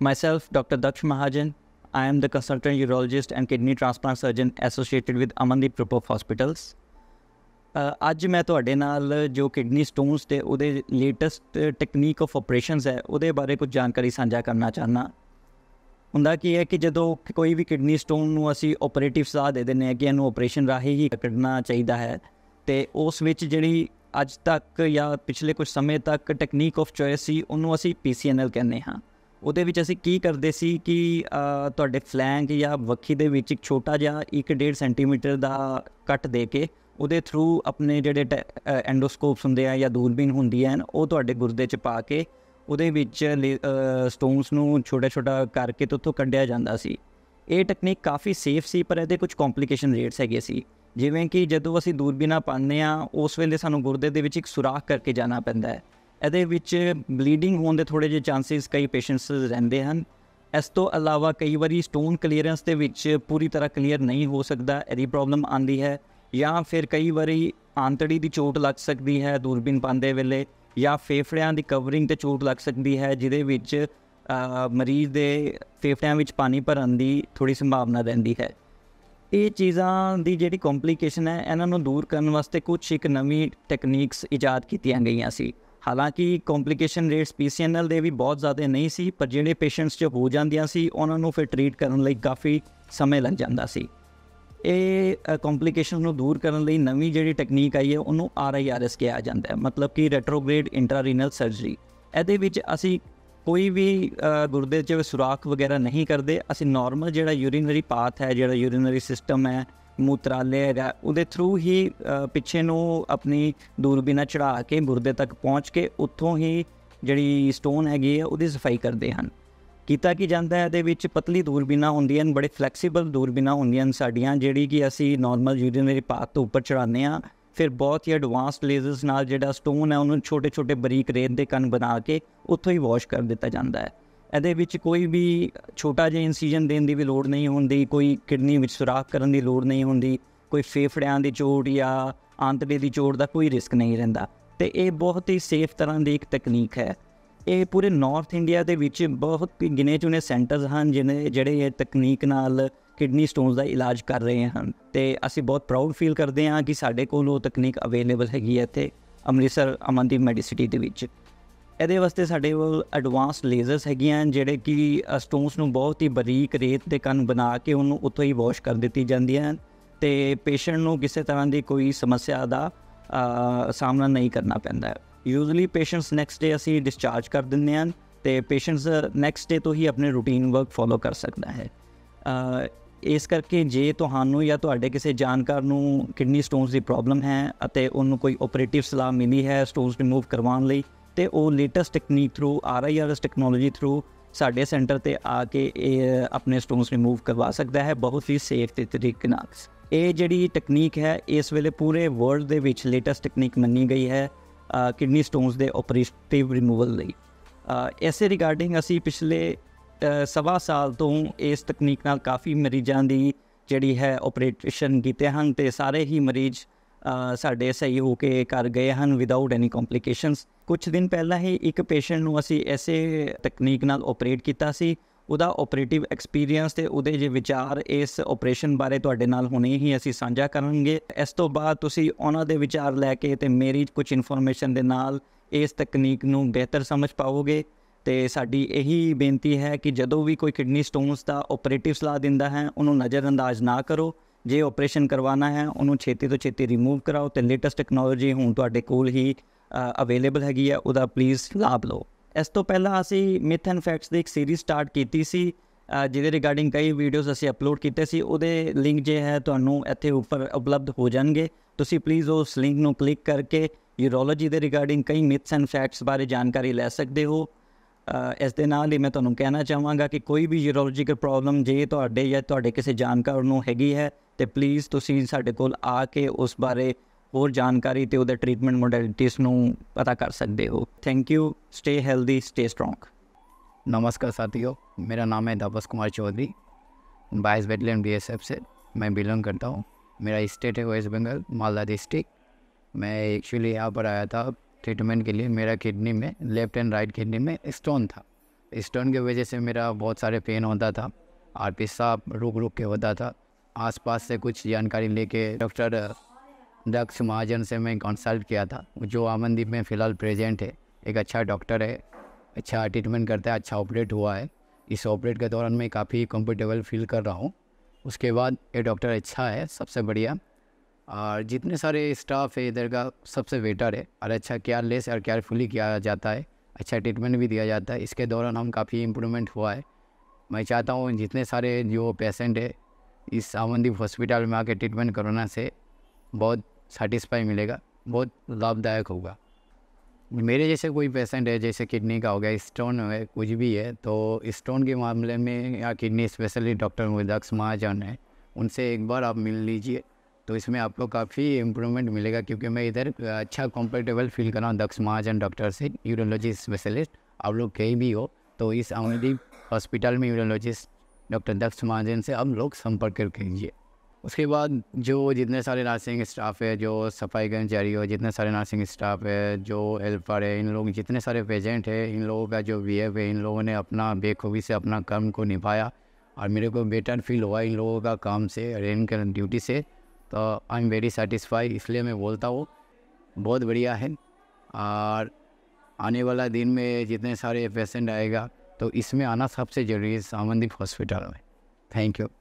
Myself, Dr. Daksh Mahajan, I am the consultant urologist and kidney transplant surgeon associated with Amandeep Group of Hospitals. Uh, ਅੱਜ ਮੈਂ ਤੁਹਾਡੇ ਨਾਲ ਜੋ kidney stones ਤੇ ਉਹਦੇ latest technique of operations ਹੈ ਉਹਦੇ ਬਾਰੇ ਕੁਝ ਜਾਣਕਾਰੀ ਸਾਂਝਾ ਕਰਨਾ ਚਾਹਨਾ ਹੁੰਦਾ ਕੀ ਹੈ ਕਿ ਜਦੋਂ ਕੋਈ ਵੀ ਕਿਡਨੀ ਸਟੋਨ ਨੂੰ ਅਸੀਂ ਆਪਰੇਟਿਵ ਸਲਾਹ ਦੇ ਦਿੰਨੇ ਆ ਕਿ ਇਹਨੂੰ ਆਪਰੇਸ਼ਨ ਰਾਹੀਂ ਹੀ ਕੱਢਣਾ ਚਾਹੀਦਾ ਹੈ ਤੇ ਉਸ ਵਿੱਚ ਜਿਹੜੀ ਅੱਜ ਤੱਕ ਜਾਂ ਪਿਛਲੇ ਕੁਝ ਸਮੇਂ ਤੱਕ ਟੈਕਨੀਕ ਆਫ ਚੋਇਸ ਸੀ ਉਹਨੂੰ ਅਸੀਂ ਪੀਸੀਐਨਐਲ ਕਹਿੰਦੇ ਹਾਂ ਉਹਦੇ ਵਿੱਚ ਅਸੀਂ ਕੀ ਕਰਦੇ ਸੀ ਕਿ ਤੁਹਾਡੇ ਫਲੈਂਕ ਜਾਂ ਵੱਖੀ ਦੇ ਵਿੱਚ ਇੱਕ ਛੋਟਾ ਜਿਹਾ 1.5 ਸੈਂਟੀਮੀਟਰ ਦਾ ਕੱਟ ਦੇ ਕੇ ਉਹਦੇ ਥਰੂ ਆਪਣੇ ਜਿਹੜੇ ਐਂਡੋਸਕੋਪਸ ਹੁੰਦੇ ਆ ਜਾਂ ਦੂਰਬੀਨ ਹੁੰਦੀ ਹੈ ਉਹ ਤੁਹਾਡੇ ਗੁਰਦੇ 'ਚ ਪਾ ਕੇ ਉਹਦੇ ਵਿੱਚ ਸਟੋਨਸ ਨੂੰ ਛੋਟਾ-ਛੋਟਾ ਕਰਕੇ ਤੋਂ ਕੱਢਿਆ ਜਾਂਦਾ ਸੀ ਇਹ ਟੈਕਨੀਕ ਕਾਫੀ ਸੇਫ ਸੀ ਪਰ ਇਹਦੇ ਕੁਝ ਕੰਪਲਿਕੇਸ਼ਨ ਰੇਟਸ ਹੈਗੇ ਸੀ ਜਿਵੇਂ ਕਿ ਜਦੋਂ ਅਸੀਂ ਦੂਰਬੀਨਾ ਪਾਉਂਦੇ ਆ ਉਸ ਵੇਲੇ ਸਾਨੂੰ ਗੁਰਦੇ ਦੇ ਵਿੱਚ ਇੱਕ ਸੁਰਾਖ ਕਰਕੇ ਜਾਣਾ ਪੈਂਦਾ ਹੈ ਇਹਦੇ ਵਿੱਚ ਬਲੀਡਿੰਗ ਹੋਣ ਦੇ ਥੋੜੇ ਜਿਹੇ ਚਾਂਸਸ ਕਈ ਪੇਸ਼ੈਂਟਸ ਰਹਿੰਦੇ ਹਨ ਇਸ ਤੋਂ ਇਲਾਵਾ ਕਈ ਵਾਰੀ ਸਟੋਨ ਕਲੀਅਰੈਂਸ ਦੇ ਵਿੱਚ ਪੂਰੀ ਤਰ੍ਹਾਂ ਕਲੀਅਰ ਨਹੀਂ ਹੋ ਸਕਦਾ ਇਹਦੀ ਪ੍ਰੋਬਲਮ ਆਂਦੀ ਹੈ ਜਾਂ ਫਿਰ ਕਈ ਵਾਰੀ ਆਂਤੜੀ ਦੀ ਚੋਟ ਲੱਗ ਸਕਦੀ ਹੈ ਦੂਰਬੀਨ ਪਾਉਂਦੇ ਵੇਲੇ ਜਾਂ ਫੇਫੜਿਆਂ ਦੀ ਕਵਰਿੰਗ ਤੇ ਚੋਟ ਲੱਗ ਸਕਦੀ ਹੈ ਜਿਹਦੇ ਵਿੱਚ ਮਰੀਜ਼ ਦੇ ਫੇਫੜਿਆਂ ਵਿੱਚ ਪਾਣੀ ਭਰਨ ਦੀ ਥੋੜੀ ਸੰਭਾਵਨਾ ਰਹਿੰਦੀ ਹੈ ਇਹ ਚੀਜ਼ਾਂ ਦੀ ਜਿਹੜੀ ਕੰਪਲਿਕੇਸ਼ਨ ਹੈ ਇਹਨਾਂ ਨੂੰ ਦੂਰ ਕਰਨ ਵਾਸਤੇ ਕੁਝ ਇੱਕ ਨਵੀਂ ਟੈਕਨੀਕਸ ਇਜਾਦ ਕੀਤੀਆਂ ਗਈਆਂ ਸੀ ਹਾਲਾਂਕਿ ਕੰਪਲਿਕੇਸ਼ਨ ਰੇਟਸ ਪੀਸੀਐਨਐਲ ਦੇ ਵੀ ਬਹੁਤ ਜ਼ਿਆਦਾ ਨਹੀਂ ਸੀ ਪਰ ਜਿਹੜੇ ਪੇਸ਼ੈਂਟਸ 'ਚ ਹੋ ਜਾਂਦੀਆਂ ਸੀ ਉਹਨਾਂ ਨੂੰ ਫਿਰ ਟ੍ਰੀਟ ਕਰਨ ਲਈ ਕਾਫੀ ਸਮੇਂ ਲੱਗ ਜਾਂਦਾ ਸੀ ਇਹ ਕੰਪਲਿਕੇਸ਼ਨ ਨੂੰ ਦੂਰ ਕਰਨ ਲਈ ਨਵੀਂ ਜਿਹੜੀ ਟੈਕਨੀਕ ਆਈ ਹੈ ਉਹਨੂੰ ਆਰਆਈਆਰਐਸ ਕਿਹਾ ਜਾਂਦਾ ਹੈ ਮਤਲਬ ਕਿ ਰੈਟਰੋਗ੍ਰੇਡ ਇੰਟਰਰੀਨਲ ਸਰਜਰੀ ਇਹਦੇ ਵਿੱਚ ਅਸੀਂ ਕੋਈ ਵੀ ਗੁਰਦੇ 'ਚ ਸੁਰਾਖ ਵਗੈਰਾ ਨਹੀਂ ਕਰਦੇ ਅਸੀਂ ਨਾਰਮਲ ਜਿਹੜਾ ਯੂਰੀਨਰੀ ਪਾਥ ਹੈ ਜਿਹੜਾ ਯੂਰੀਨਰੀ ਸਿਸਟਮ ਹੈ ਮੂਤਰਾਲੇ ਹੈਗਾ ਉਹਦੇ ਥਰੂ ਹੀ ਪਿੱਛੇ ਨੂੰ ਆਪਣੀ ਦੂਰਬੀਨਾ ਚੜਾ ਕੇ ਮੁਰਦੇ ਤੱਕ ਪਹੁੰਚ ਕੇ ਉੱਥੋਂ ਹੀ ਜਿਹੜੀ ਸਟੋਨ ਹੈਗੀ ਹੈ ਉਹਦੀ ਸਫਾਈ ਕਰਦੇ ਹਨ ਕੀਤਾ ਕੀ ਜਾਂਦਾ ਹੈ ਇਹਦੇ ਵਿੱਚ ਪਤਲੀ ਦੂਰਬੀਨਾ ਹੁੰਦੀਆਂ ਹਨ ਬੜੇ ਫਲੈਕਸੀਬਲ ਦੂਰਬੀਨਾ ਹੁੰਦੀਆਂ ਹਨ ਸਾਡੀਆਂ ਜਿਹੜੀ ਕਿ ਅਸੀਂ ਨਾਰਮਲ ਯੂਰੀਨਰੀ ਪਾਥ ਤੋਂ ਉੱਪਰ ਚੜਾਉਂਦੇ ਆ ਫਿਰ ਬਹੁਤ ਹੀ ਐਡਵਾਂਸਡ ਲੇਜ਼ਰਸ ਨਾਲ ਜਿਹੜਾ ਸਟੋਨ ਹੈ ਉਹਨੂੰ ਛੋਟੇ-ਛੋਟੇ ਬਰੀਕ ਰੇਤ ਦੇ ਕਣ ਬਣਾ ਕੇ ਉੱਥੋਂ ਹੀ ਵਾਸ਼ ਕਰ ਦਿੱਤਾ ਜਾਂਦਾ ਹੈ ਇਹਦੇ ਵਿੱਚ ਕੋਈ ਵੀ ਛੋਟਾ ਜਿਹਾ ਇਨਸੀਜਨ ਦੇਣ ਦੀ ਵੀ ਲੋੜ ਨਹੀਂ ਹੁੰਦੀ ਕੋਈ ਕਿਡਨੀ ਵਿੱਚ ਸੁਰਾਖ ਕਰਨ ਦੀ ਲੋੜ ਨਹੀਂ ਹੁੰਦੀ ਕੋਈ ਫੇਫੜਿਆਂ ਦੀ ਚੋਟ ਜਾਂ ਆਂਤੜੇ ਦੀ ਚੋਟ ਦਾ ਕੋਈ ਰਿਸਕ ਨਹੀਂ ਰਹਿੰਦਾ ਤੇ ਇਹ ਬਹੁਤ ਹੀ ਸੇਫ ਤਰ੍ਹਾਂ ਦੀ ਇੱਕ ਤਕਨੀਕ ਹੈ ਇਹ ਪੂਰੇ ਨਾਰਥ ਇੰਡੀਆ ਦੇ ਵਿੱਚ ਬਹੁਤ ਗਿਨੇ ਚੁਨੇ ਸੈਂਟਰਸ ਹਨ ਜਿਨੇ ਜਿਹੜੇ ਇਹ ਤਕਨੀਕ ਨਾਲ ਕਿਡਨੀ ਸਟੋਨਸ ਦਾ ਇਲਾਜ ਕਰ ਰਹੇ ਹਨ ਤੇ ਅਸੀਂ ਬਹੁਤ ਪ੍ਰਾਊਡ ਫੀਲ ਕਰਦੇ ਹਾਂ ਕਿ ਸਾਡੇ ਕੋਲ ਉਹ ਤਕਨੀਕ ਅਵੇਲੇਬਲ ਹੈਗੀ ਹੈ ਇੱਥੇ ਅੰਮ੍ਰਿਤਸਰ ਅਮਨਦੀਪ ਮੈਡੀਸਿਟੀ ਦੇ ਵਿੱਚ ਇਹਦੇ ਵਾਸਤੇ ਸਾਡੇ ਕੋਲ ਐਡਵਾਂਸ ਲੇਜ਼ਰਸ ਹੈਗੀਆਂ ਜਿਹੜੇ ਕਿ ਸਟੋਨਸ ਨੂੰ ਬਹੁਤ ਹੀ ਬਰੀਕ ਰੇਤ ਦੇ ਕਣ ਬਣਾ ਕੇ ਉਹਨੂੰ ਉੱਥੋਂ ਹੀ ਵਾਸ਼ ਕਰ ਦਿੱਤੀ ਜਾਂਦੀਆਂ ਤੇ ਪੇਸ਼ੈਂਟ ਨੂੰ ਕਿਸੇ ਤਰ੍ਹਾਂ ਦੀ ਕੋਈ ਸਮੱਸਿਆ ਦਾ ਸਾਹਮਣਾ ਨਹੀਂ ਕਰਨਾ ਪੈਂਦਾ ਯੂਜ਼ੂਲੀ ਪੇਸ਼ੈਂਟਸ ਨੈਕਸਟ ਡੇ ਅਸੀਂ ਡਿਸਚਾਰਜ ਕਰ ਦਿੰਦੇ ਹਾਂ ਤੇ ਪੇਸ਼ੈਂਟਸ ਨੈਕਸਟ ਡੇ ਤੋਂ ਹੀ ਆਪਣੇ ਰੂਟੀਨ ਵਰਕ ਫੋਲੋ ਕਰ ਸਕਦਾ ਹੈ ਇਸ ਕਰਕੇ ਜੇ ਤੁਹਾਨੂੰ ਜਾਂ ਤੁਹਾਡੇ ਕਿਸੇ ਜਾਣਕਾਰ ਨੂੰ ਕਿਡਨੀ ਸਟੋਨਸ ਦੀ ਪ੍ਰੋਬਲਮ ਹੈ ਅਤੇ ਉਹਨੂੰ ਕੋਈ ਆਪਰੇਟਿਵ ਸਲਾਹ ਮਿਲੀ ਹੈ ਸਟੋਨਸ ਰਿਮੂਵ ਕਰਵਾਉਣ ਲਈ ਤੇ ਉਹ latest technique through RIRS technology through ਸਾਡੇ ਸੈਂਟਰ ਤੇ ਆ ਕੇ ਇਹ ਆਪਣੇ ਸਟੋਨਸ ਰਿਮੂਵ ਕਰਵਾ ਸਕਦਾ ਹੈ ਬਹੁਤ ਹੀ ਸੇਫ ਤੇ ਤਰੀਕੇ ਨਾਲ ਇਹ ਜਿਹੜੀ ਟੈਕਨੀਕ ਹੈ ਇਸ ਵੇਲੇ ਪੂਰੇ ਵਰਲਡ ਦੇ ਵਿੱਚ ਲੇਟੈਸਟ ਟੈਕਨੀਕ ਮੰਨੀ ਗਈ ਹੈ ਕਿਡਨੀ ਸਟੋਨਸ ਦੇ ਆਪਰੇਟਿਵ ਰਿਮੂਵਲ ਲਈ ਐਸੇ ਰਿਗਾਰਡਿੰਗ ਅਸੀਂ ਪਿਛਲੇ ਸਵਾ ਸਾਲ ਤੋਂ ਇਸ ਤਕਨੀਕ ਨਾਲ ਕਾਫੀ ਮਰੀਜ਼ਾਂ ਦੀ ਜਿਹੜੀ ਹੈ ਆਪਰੇਸ਼ਨ ਕੀਤੇ ਹਨ ਤੇ ਸਾਰੇ ਹੀ ਮਰੀਜ਼ ਸਾਡੇ ਸਹੀ ਹੋ ਕੇ ਕਰ ਗਏ ਹਨ ਵਿਦਆਊਟ ਐਨੀ ਕੰਪਲਿਕੇਸ਼ਨਸ ਕੁਝ ਦਿਨ ਪਹਿਲਾਂ ਹੀ ਇੱਕ ਪੇਸ਼ੈਂਟ ਨੂੰ ਅਸੀਂ ਐਸੇ ਤਕਨੀਕ ਨਾਲ ਆਪਰੇਟ ਕੀਤਾ ਸੀ ਉਹਦਾ ਆਪਰੇਟਿਵ ਐਕਸਪੀਰੀਅੰਸ ਤੇ ਉਹਦੇ ਜੇ ਵਿਚਾਰ ਇਸ ਆਪਰੇਸ਼ਨ ਬਾਰੇ ਤੁਹਾਡੇ ਨਾਲ ਹੁਣੇ ਹੀ ਅਸੀਂ ਸਾਂਝਾ ਕਰਾਂਗੇ ਇਸ ਤੋਂ ਬਾਅਦ ਤੁਸੀਂ ਉਹਨਾਂ ਦੇ ਵਿਚਾਰ ਲੈ ਕੇ ਤੇ ਮੇਰੀ ਕੁਝ ਇਨਫੋਰਮੇਸ਼ਨ ਦੇ ਨਾਲ ਇਸ ਤਕਨੀਕ ਨੂੰ ਬਿਹਤਰ ਸਮਝ ਪਾਓਗੇ ਤੇ ਸਾਡੀ ਇਹੀ ਬੇਨਤੀ ਹੈ ਕਿ ਜਦੋਂ ਵੀ ਕੋਈ ਕਿਡਨੀ ਸਟੋਨਸ ਦਾ ਆਪਰੇਟਿਵ ਸਲਾਹ ਦਿੰਦਾ ਹੈ ਉਹਨੂੰ ਨਜ਼ਰਅੰਦਾਜ਼ ਨਾ ਕਰੋ ਜੇ ਆਪਰੇਸ਼ਨ ਕਰਵਾਉਣਾ ਹੈ ਉਹਨੂੰ ਛੇਤੀ ਤੋਂ ਛੇਤੀ ਰਿਮੂਵ ਕਰਾਓ ਤੇ ਲੇਟੈਸਟ ਟੈਕਨੋਲੋਜੀ ਹੁਣ ਤੁਹਾਡੇ ਕੋਲ ਹੀ ਅਵੇਲੇਬਲ ਹੈਗੀ ਹੈ ਉਹਦਾ ਪਲੀਜ਼ ਲਾਭ ਲਓ ਇਸ ਤੋਂ ਪਹਿਲਾਂ ਅਸੀਂ ਮਿਥ ਐਂਡ ਫੈਕਟਸ ਦੀ ਇੱਕ ਸੀਰੀਜ਼ ਸਟਾਰਟ ਕੀਤੀ ਸੀ ਜਿਹਦੇ ਰਿਗਾਰਡਿੰਗ ਕਈ ਵੀਡੀਓਜ਼ ਅਸੀਂ ਅਪਲੋਡ ਕੀਤੇ ਸੀ ਉਹਦੇ ਲਿੰਕ ਜੇ ਹੈ ਤੁਹਾਨੂੰ ਇੱਥੇ ਉੱਪਰ ਉਪਲਬਧ ਹੋ ਜਾਣਗੇ ਤੁਸੀਂ ਪਲੀਜ਼ ਉਸ ਲਿੰਕ ਨੂੰ ਕਲਿੱਕ ਕਰਕੇ ਯੂਰੋਲੋਜੀ ਦੇ ਰਿਗਾਰਡਿੰਗ ਕਈ ਮਿਥਸ ਐਂਡ ਫੈਕਟਸ ਬਾਰੇ ਜਾਣਕਾਰੀ ਲੈ ਸਕਦੇ ਹੋ ਇਸ ਦੇ ਨਾਲ ਹੀ ਮੈਂ ਤੁਹਾਨੂੰ ਕਹਿਣਾ ਚਾਹਾਂਗਾ ਕਿ ਕੋਈ ਵੀ ਯੂਰੋਲੋਜੀਕਲ ਪ੍ਰੋਬਲਮ ਜੇ ਤੁਹਾਡੇ ਜਾਂ ਤੁਹਾਡੇ ਕਿਸੇ ਜਾਣਕਾਰ ਨੂੰ ਹੈਗੀ ਹੈ तो प्लीज़ ਤੁਸੀਂ ਸਾਡੇ को ਆ ਕੇ ਉਸ ਬਾਰੇ ਹੋਰ ਜਾਣਕਾਰੀ ਤੇ ट्रीटमेंट ਟ੍ਰੀਟਮੈਂਟ ਮੋਡੈਲਿਟੀਜ਼ पता कर सकते हो thank you stay stay stay stay नमस्कार साथियों मेरा नाम है तपस कुमार चौधरी बाईस बेटलियन बी एस एफ से मैं बिलोंग करता हूँ मेरा स्टेट है वेस्ट बंगाल मालदा डिस्ट्रिक्ट मैं एक्चुअली यहाँ पर आया था ट्रीटमेंट के लिए मेरा किडनी में लेफ्ट एंड राइट किडनी में स्टोन था स्टोन की वजह से मेरा बहुत सारे पेन होता था और पेशाब रुक रुक के होता था आसपास से कुछ जानकारी लेके डॉक्टर दक्ष महाजन से मैं कंसल्ट किया था जो आमनदीप में फ़िलहाल प्रेजेंट है एक अच्छा डॉक्टर है अच्छा ट्रीटमेंट करता है अच्छा ऑपरेट हुआ है इस ऑपरेट के दौरान मैं काफ़ी कंफर्टेबल फील कर रहा हूँ उसके बाद ये डॉक्टर अच्छा है सबसे बढ़िया और जितने सारे स्टाफ है इधर का सबसे बेटर है और अच्छा केयरलेस और केयरफुली किया जाता है अच्छा ट्रीटमेंट भी दिया जाता है इसके दौरान हम काफ़ी इम्प्रूवमेंट हुआ है मैं चाहता हूँ जितने सारे जो पेशेंट है इस अमनदीप हॉस्पिटल में आके ट्रीटमेंट करोना से बहुत सेटिस्फाई मिलेगा बहुत लाभदायक होगा मेरे जैसे कोई पेशेंट है जैसे किडनी का हो गया स्टोन है कुछ भी है तो स्टोन के मामले में या किडनी स्पेशलिस्ट डॉक्टर मुदक्ष महाजन है उनसे एक बार आप मिल लीजिए तो इसमें आपको काफ़ी इम्प्रूवमेंट मिलेगा क्योंकि मैं इधर अच्छा कंफर्टेबल फील कर रहा हूँ दक्ष महाजन डॉक्टर से यूरोलॉजी स्पेशलिस्ट आप लोग कहीं भी हो तो इस अमरीप हॉस्पिटल में यूरोलॉजिस्ट डॉक्टर दक्ष महाजन से अब लोग संपर्क कर कीजिए उसके बाद जो जितने सारे नर्सिंग स्टाफ है जो सफाई कर्मचारी हो जितने सारे नर्सिंग स्टाफ है जो हेल्पर है इन लोग जितने सारे पेशेंट है इन लोगों का जो वी है इन लोगों ने अपना बेखूबी से अपना कर्म को निभाया और मेरे को बेटर फील हुआ इन लोगों का काम से रेन इनके ड्यूटी से तो आई एम वेरी सेटिस्फाई इसलिए मैं बोलता हूँ बहुत बढ़िया है और आने वाला दिन में जितने सारे पेशेंट आएगा तो इसमें आना सबसे ज़रूरी है सामनदीप हॉस्पिटल में थैंक यू